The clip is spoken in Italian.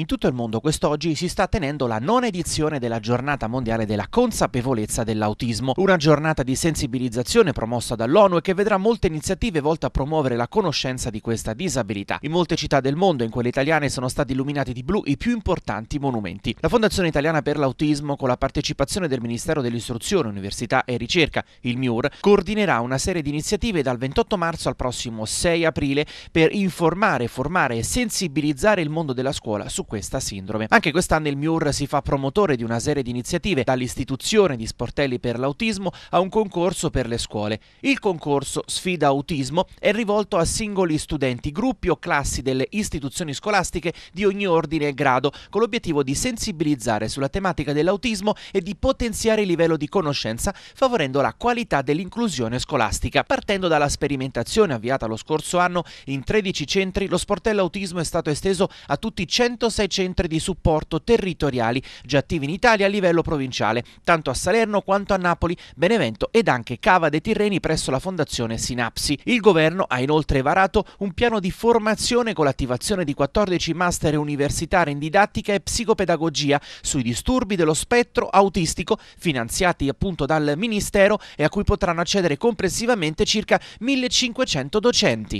In tutto il mondo quest'oggi si sta tenendo la nona edizione della giornata mondiale della consapevolezza dell'autismo, una giornata di sensibilizzazione promossa dall'ONU e che vedrà molte iniziative volte a promuovere la conoscenza di questa disabilità. In molte città del mondo, in quelle italiane, sono stati illuminati di blu i più importanti monumenti. La Fondazione Italiana per l'Autismo, con la partecipazione del Ministero dell'Istruzione, Università e Ricerca, il MIUR, coordinerà una serie di iniziative dal 28 marzo al prossimo 6 aprile per informare, formare e sensibilizzare il mondo della scuola su questa sindrome. Anche quest'anno il MIUR si fa promotore di una serie di iniziative, dall'istituzione di sportelli per l'autismo a un concorso per le scuole. Il concorso Sfida Autismo è rivolto a singoli studenti, gruppi o classi delle istituzioni scolastiche di ogni ordine e grado, con l'obiettivo di sensibilizzare sulla tematica dell'autismo e di potenziare il livello di conoscenza, favorendo la qualità dell'inclusione scolastica. Partendo dalla sperimentazione avviata lo scorso anno in 13 centri, lo sportello autismo è stato esteso a tutti i 160 6 centri di supporto territoriali già attivi in Italia a livello provinciale, tanto a Salerno quanto a Napoli, Benevento ed anche Cava dei Tirreni presso la Fondazione Sinapsi. Il governo ha inoltre varato un piano di formazione con l'attivazione di 14 master universitari in didattica e psicopedagogia sui disturbi dello spettro autistico finanziati appunto dal Ministero e a cui potranno accedere complessivamente circa 1500 docenti.